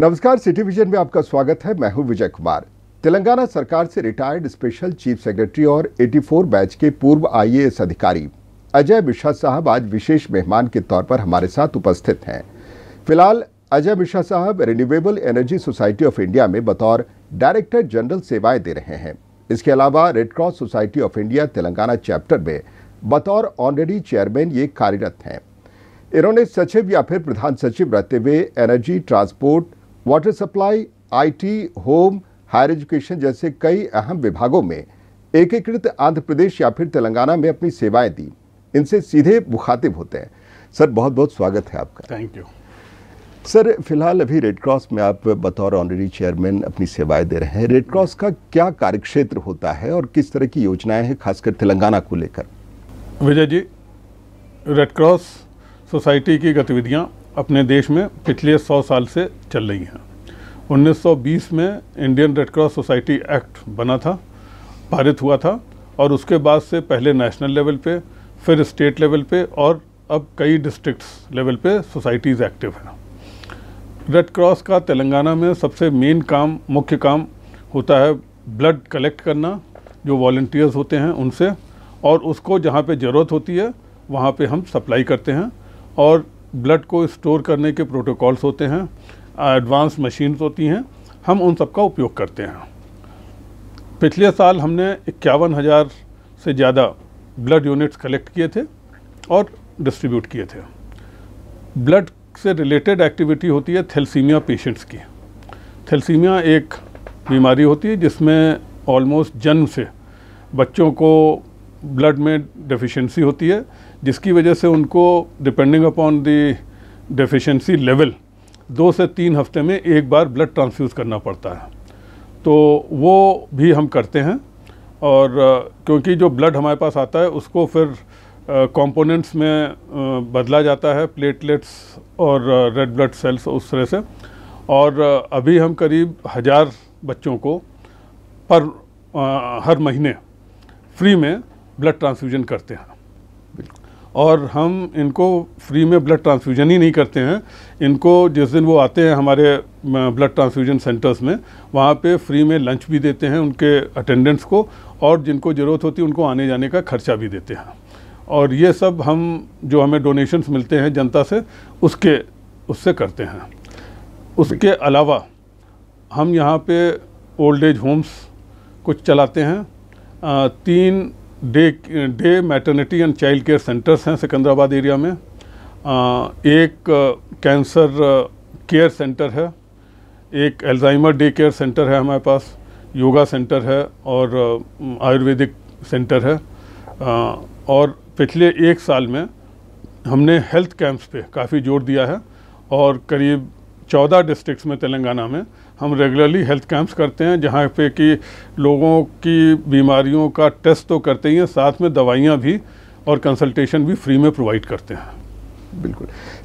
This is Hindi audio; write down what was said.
नमस्कार सिटी विजन में आपका स्वागत है मैं हूं विजय कुमार तेलंगाना सरकार से रिटायर्ड स्पेशल चीफ सेक्रेटरी और 84 बैच के पूर्व आईएएस अधिकारी अजय मिश्रा साहब आज विशेष मेहमान के तौर पर हमारे साथ उपस्थित हैं फिलहाल अजय मिश्रा साहब renewable energy society of India में बतौर डायरेक्टर जनरल सेवाएं दे रहे हैं इसके अलावा red cross society of India Telangana chapter में बतौर ऑनरेडी चेयरमैन ये कार्यरत हैं इन्होंने सचिव या फिर प्रधान सचिव रहते हुए energy transport water supply IT, home higher education जैसे कई अहम विभागों में एकीकृत आंध्र प्रदेश या फिर तेलंगाना में अपनी सेवाएं दी इनसे सीधे मुखातिब होते हैं सर बहुत बहुत स्वागत है आपका थैंक यू सर फिलहाल अभी रेड क्रॉस में आप बतौर ऑनरेडी चेयरमैन अपनी सेवाएं दे रहे हैं रेड क्रॉस का क्या कार्यक्षेत्र होता है और किस तरह की योजनाएं हैं खासकर तेलंगाना को लेकर Vijay ji red cross society की गतिविधियां अपने देश में पिछले सौ साल से चल रही हैं 1920 में Indian red cross society act बना था पारित हुआ था और उसके बाद से पहले नेशनल लेवल पे फिर स्टेट लेवल पे और अब कई डिस्ट्रिक्ट्स लेवल पे सोसाइटीज़ एक्टिव हैं रेड क्रॉस का तेलंगाना में सबसे मेन काम मुख्य काम होता है ब्लड कलेक्ट करना जो वॉल्टियर्स होते हैं उनसे और उसको जहाँ पे ज़रूरत होती है वहाँ पे हम सप्लाई करते हैं और ब्लड को स्टोर करने के प्रोटोकॉल्स होते हैं एडवांस मशीन्स होती हैं हम उन सब का उपयोग करते हैं पिछले साल हमने इक्यावन हज़ार से ज़्यादा ब्लड यूनिट्स कलेक्ट किए थे और डिस्ट्रीब्यूट किए थे ब्लड से रिलेटेड एक्टिविटी होती है थैलसीमिया पेशेंट्स की थैल्सीमिया एक बीमारी होती है जिसमें ऑलमोस्ट जन्म से बच्चों को ब्लड में डेफिशिएंसी होती है जिसकी वजह से उनको depending upon the deficiency level दो से तीन हफ्ते में एक बार ब्लड ट्रांसफ्यूज़ करना पड़ता है तो वो भी हम करते हैं और क्योंकि जो ब्लड हमारे पास आता है उसको फिर कंपोनेंट्स में बदला जाता है प्लेटलेट्स और रेड ब्लड सेल्स उस तरह से और अभी हम करीब हज़ार बच्चों को पर हर महीने फ्री में ब्लड ट्रांसफ्यूजन करते हैं और हम इनको फ्री में ब्लड ट्रांसफ्यूजन ही नहीं करते हैं इनको जिस दिन वो आते हैं हमारे ब्लड ट्रांसफ्यूजन सेंटर्स में वहाँ पे फ्री में लंच भी देते हैं उनके अटेंडेंट्स को और जिनको ज़रूरत होती है उनको आने जाने का खर्चा भी देते हैं और ये सब हम जो हमें डोनेशंस मिलते हैं जनता से उसके उससे करते हैं उसके अलावा हम यहाँ पे ओल्ड एज होम्स कुछ चलाते हैं तीन day day maternity and child care centres हैं सिकंदराबाद एरिया में आ, एक कैंसर केयर सेंटर है एक एल्जाइमर डे केयर सेंटर है हमारे पास योगा सेंटर है और आयुर्वेदिक सेंटर है आ, और पिछले एक साल में हमने हेल्थ कैंप्स पे काफ़ी जोर दिया है और करीब चौदह डिस्ट्रिक्स में तेलंगाना में हम रेगुलरली हेल्थ कैंप्स करते हैं जहाँ पे कि लोगों की बीमारियों का टेस्ट तो करते ही हैं साथ में दवाइयाँ भी और कंसल्टेशन भी फ्री में प्रोवाइड करते हैं बिल्कुल